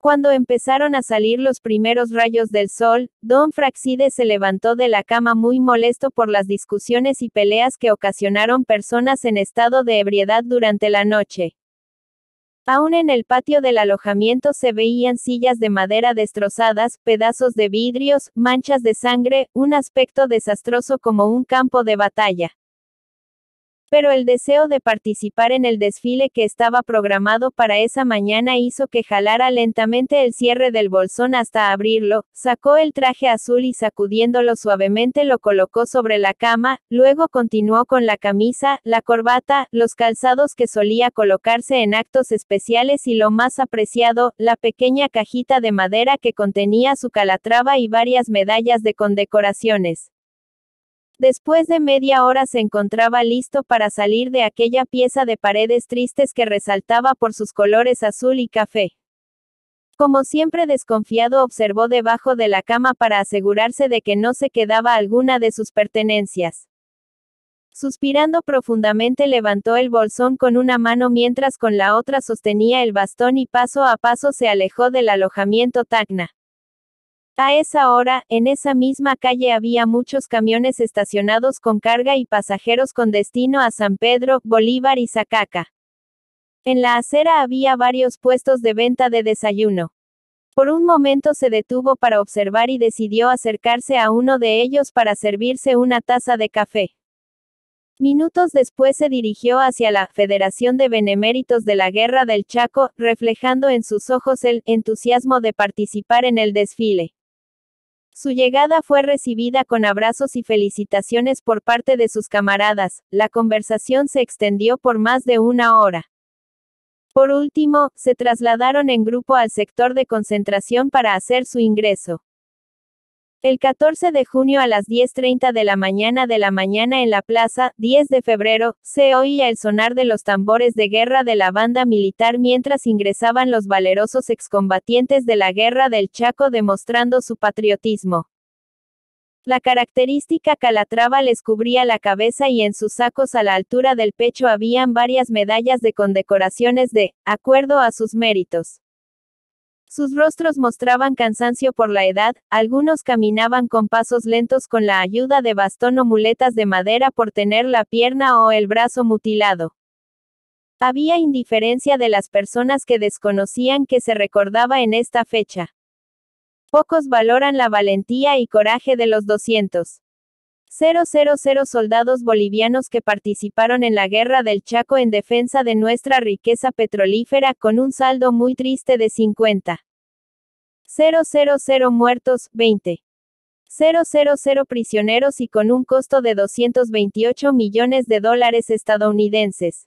Cuando empezaron a salir los primeros rayos del sol, Don Fraxide se levantó de la cama muy molesto por las discusiones y peleas que ocasionaron personas en estado de ebriedad durante la noche. Aún en el patio del alojamiento se veían sillas de madera destrozadas, pedazos de vidrios, manchas de sangre, un aspecto desastroso como un campo de batalla. Pero el deseo de participar en el desfile que estaba programado para esa mañana hizo que jalara lentamente el cierre del bolsón hasta abrirlo, sacó el traje azul y sacudiéndolo suavemente lo colocó sobre la cama, luego continuó con la camisa, la corbata, los calzados que solía colocarse en actos especiales y lo más apreciado, la pequeña cajita de madera que contenía su calatrava y varias medallas de condecoraciones. Después de media hora se encontraba listo para salir de aquella pieza de paredes tristes que resaltaba por sus colores azul y café. Como siempre desconfiado observó debajo de la cama para asegurarse de que no se quedaba alguna de sus pertenencias. Suspirando profundamente levantó el bolsón con una mano mientras con la otra sostenía el bastón y paso a paso se alejó del alojamiento Tacna. A esa hora, en esa misma calle había muchos camiones estacionados con carga y pasajeros con destino a San Pedro, Bolívar y Zacaca. En la acera había varios puestos de venta de desayuno. Por un momento se detuvo para observar y decidió acercarse a uno de ellos para servirse una taza de café. Minutos después se dirigió hacia la Federación de Beneméritos de la Guerra del Chaco, reflejando en sus ojos el entusiasmo de participar en el desfile. Su llegada fue recibida con abrazos y felicitaciones por parte de sus camaradas, la conversación se extendió por más de una hora. Por último, se trasladaron en grupo al sector de concentración para hacer su ingreso. El 14 de junio a las 10.30 de la mañana de la mañana en la plaza, 10 de febrero, se oía el sonar de los tambores de guerra de la banda militar mientras ingresaban los valerosos excombatientes de la guerra del Chaco demostrando su patriotismo. La característica calatrava les cubría la cabeza y en sus sacos a la altura del pecho habían varias medallas de condecoraciones de acuerdo a sus méritos. Sus rostros mostraban cansancio por la edad, algunos caminaban con pasos lentos con la ayuda de bastón o muletas de madera por tener la pierna o el brazo mutilado. Había indiferencia de las personas que desconocían que se recordaba en esta fecha. Pocos valoran la valentía y coraje de los 200. 000 soldados bolivianos que participaron en la guerra del Chaco en defensa de nuestra riqueza petrolífera con un saldo muy triste de 50. muertos, 20. 000 prisioneros y con un costo de 228 millones de dólares estadounidenses.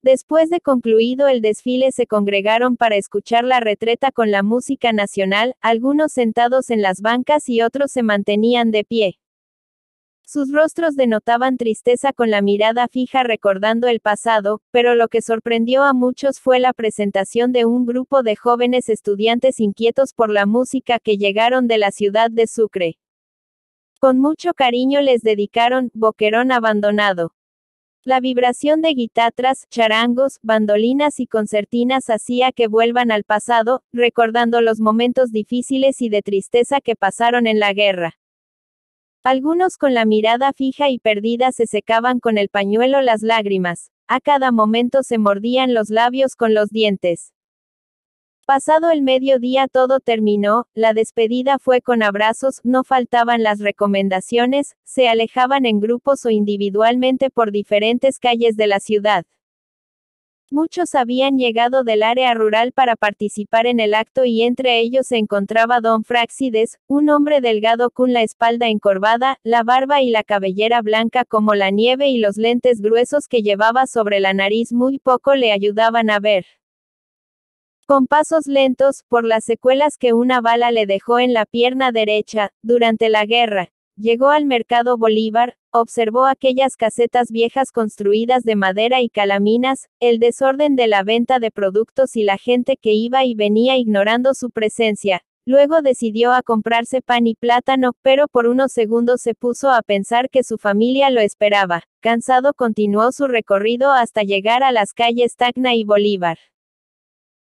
Después de concluido el desfile se congregaron para escuchar la retreta con la música nacional, algunos sentados en las bancas y otros se mantenían de pie. Sus rostros denotaban tristeza con la mirada fija recordando el pasado, pero lo que sorprendió a muchos fue la presentación de un grupo de jóvenes estudiantes inquietos por la música que llegaron de la ciudad de Sucre. Con mucho cariño les dedicaron Boquerón abandonado. La vibración de guitatras, charangos, bandolinas y concertinas hacía que vuelvan al pasado, recordando los momentos difíciles y de tristeza que pasaron en la guerra. Algunos con la mirada fija y perdida se secaban con el pañuelo las lágrimas, a cada momento se mordían los labios con los dientes. Pasado el mediodía todo terminó, la despedida fue con abrazos, no faltaban las recomendaciones, se alejaban en grupos o individualmente por diferentes calles de la ciudad. Muchos habían llegado del área rural para participar en el acto y entre ellos se encontraba don Fraxides, un hombre delgado con la espalda encorvada, la barba y la cabellera blanca como la nieve y los lentes gruesos que llevaba sobre la nariz muy poco le ayudaban a ver. Con pasos lentos, por las secuelas que una bala le dejó en la pierna derecha, durante la guerra, llegó al mercado Bolívar, observó aquellas casetas viejas construidas de madera y calaminas, el desorden de la venta de productos y la gente que iba y venía ignorando su presencia. Luego decidió a comprarse pan y plátano, pero por unos segundos se puso a pensar que su familia lo esperaba. Cansado continuó su recorrido hasta llegar a las calles Tacna y Bolívar.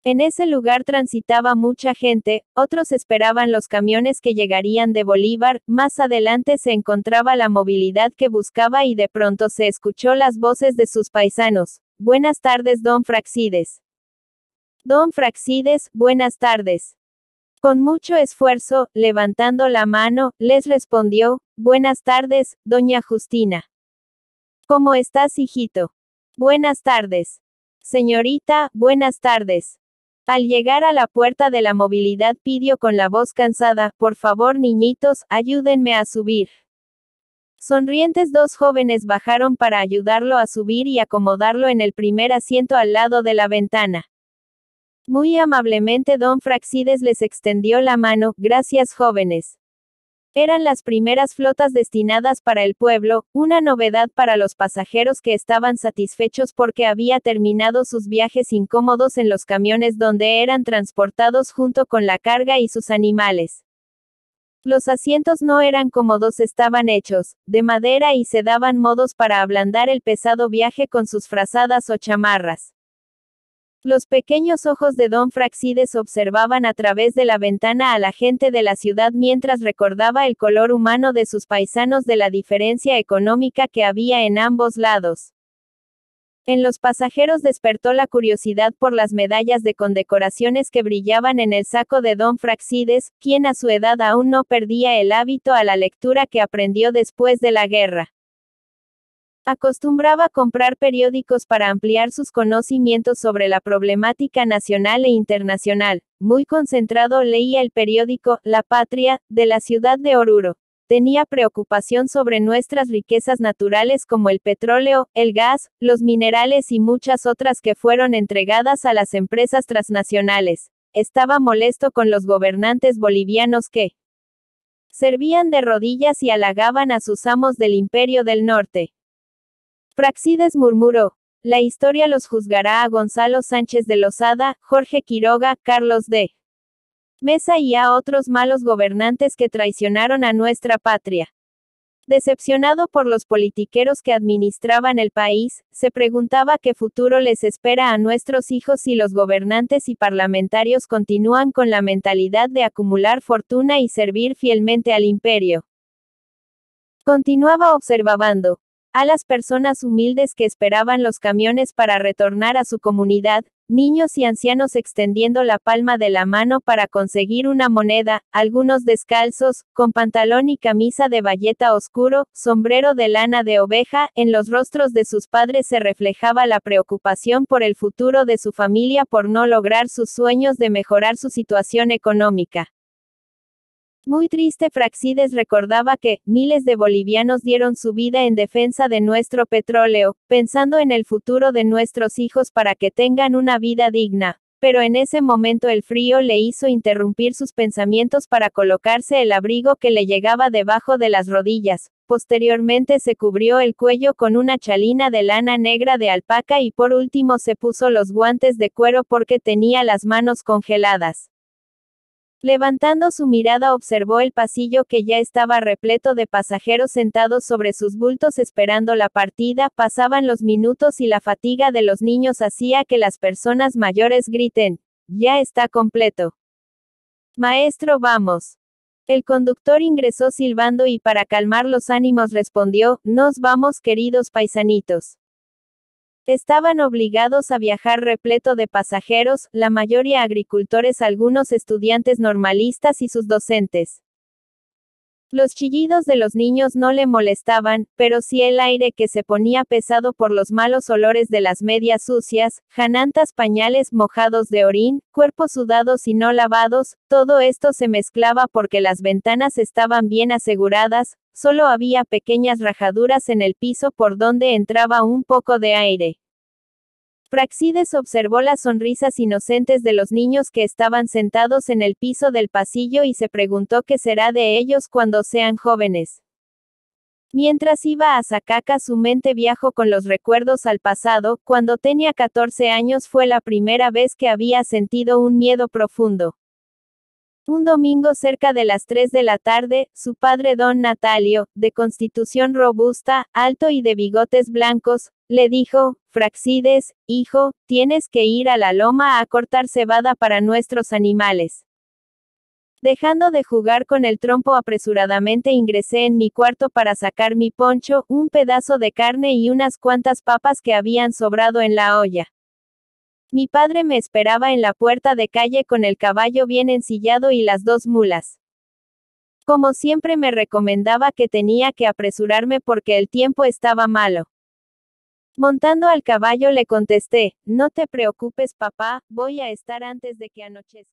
En ese lugar transitaba mucha gente, otros esperaban los camiones que llegarían de Bolívar, más adelante se encontraba la movilidad que buscaba y de pronto se escuchó las voces de sus paisanos. Buenas tardes, don Fraxides. Don Fraxides, buenas tardes. Con mucho esfuerzo, levantando la mano, les respondió, Buenas tardes, doña Justina. ¿Cómo estás, hijito? Buenas tardes. Señorita, buenas tardes. Al llegar a la puerta de la movilidad pidió con la voz cansada, por favor niñitos, ayúdenme a subir. Sonrientes dos jóvenes bajaron para ayudarlo a subir y acomodarlo en el primer asiento al lado de la ventana. Muy amablemente don Fraxides les extendió la mano, gracias jóvenes. Eran las primeras flotas destinadas para el pueblo, una novedad para los pasajeros que estaban satisfechos porque había terminado sus viajes incómodos en los camiones donde eran transportados junto con la carga y sus animales. Los asientos no eran cómodos, estaban hechos de madera y se daban modos para ablandar el pesado viaje con sus frazadas o chamarras. Los pequeños ojos de don Fraxides observaban a través de la ventana a la gente de la ciudad mientras recordaba el color humano de sus paisanos de la diferencia económica que había en ambos lados. En los pasajeros despertó la curiosidad por las medallas de condecoraciones que brillaban en el saco de don Fraxides, quien a su edad aún no perdía el hábito a la lectura que aprendió después de la guerra. Acostumbraba comprar periódicos para ampliar sus conocimientos sobre la problemática nacional e internacional. Muy concentrado leía el periódico La Patria, de la ciudad de Oruro. Tenía preocupación sobre nuestras riquezas naturales como el petróleo, el gas, los minerales y muchas otras que fueron entregadas a las empresas transnacionales. Estaba molesto con los gobernantes bolivianos que servían de rodillas y halagaban a sus amos del imperio del norte. Praxides murmuró. La historia los juzgará a Gonzalo Sánchez de Lozada, Jorge Quiroga, Carlos D. Mesa y a otros malos gobernantes que traicionaron a nuestra patria. Decepcionado por los politiqueros que administraban el país, se preguntaba qué futuro les espera a nuestros hijos si los gobernantes y parlamentarios continúan con la mentalidad de acumular fortuna y servir fielmente al imperio. Continuaba observando a las personas humildes que esperaban los camiones para retornar a su comunidad, niños y ancianos extendiendo la palma de la mano para conseguir una moneda, algunos descalzos, con pantalón y camisa de bayeta oscuro, sombrero de lana de oveja, en los rostros de sus padres se reflejaba la preocupación por el futuro de su familia por no lograr sus sueños de mejorar su situación económica. Muy triste Fraxides recordaba que, miles de bolivianos dieron su vida en defensa de nuestro petróleo, pensando en el futuro de nuestros hijos para que tengan una vida digna. Pero en ese momento el frío le hizo interrumpir sus pensamientos para colocarse el abrigo que le llegaba debajo de las rodillas. Posteriormente se cubrió el cuello con una chalina de lana negra de alpaca y por último se puso los guantes de cuero porque tenía las manos congeladas. Levantando su mirada observó el pasillo que ya estaba repleto de pasajeros sentados sobre sus bultos esperando la partida, pasaban los minutos y la fatiga de los niños hacía que las personas mayores griten, ya está completo. Maestro, vamos. El conductor ingresó silbando y para calmar los ánimos respondió, nos vamos queridos paisanitos. Estaban obligados a viajar repleto de pasajeros, la mayoría agricultores, algunos estudiantes normalistas y sus docentes. Los chillidos de los niños no le molestaban, pero sí el aire que se ponía pesado por los malos olores de las medias sucias, janantas pañales mojados de orín, cuerpos sudados y no lavados, todo esto se mezclaba porque las ventanas estaban bien aseguradas, Solo había pequeñas rajaduras en el piso por donde entraba un poco de aire. Praxides observó las sonrisas inocentes de los niños que estaban sentados en el piso del pasillo y se preguntó qué será de ellos cuando sean jóvenes. Mientras iba a Sakaka su mente viajó con los recuerdos al pasado, cuando tenía 14 años fue la primera vez que había sentido un miedo profundo. Un domingo cerca de las 3 de la tarde, su padre don Natalio, de constitución robusta, alto y de bigotes blancos, le dijo, Fraxides, hijo, tienes que ir a la loma a cortar cebada para nuestros animales. Dejando de jugar con el trompo apresuradamente ingresé en mi cuarto para sacar mi poncho, un pedazo de carne y unas cuantas papas que habían sobrado en la olla. Mi padre me esperaba en la puerta de calle con el caballo bien ensillado y las dos mulas. Como siempre me recomendaba que tenía que apresurarme porque el tiempo estaba malo. Montando al caballo le contesté, no te preocupes papá, voy a estar antes de que anochezca.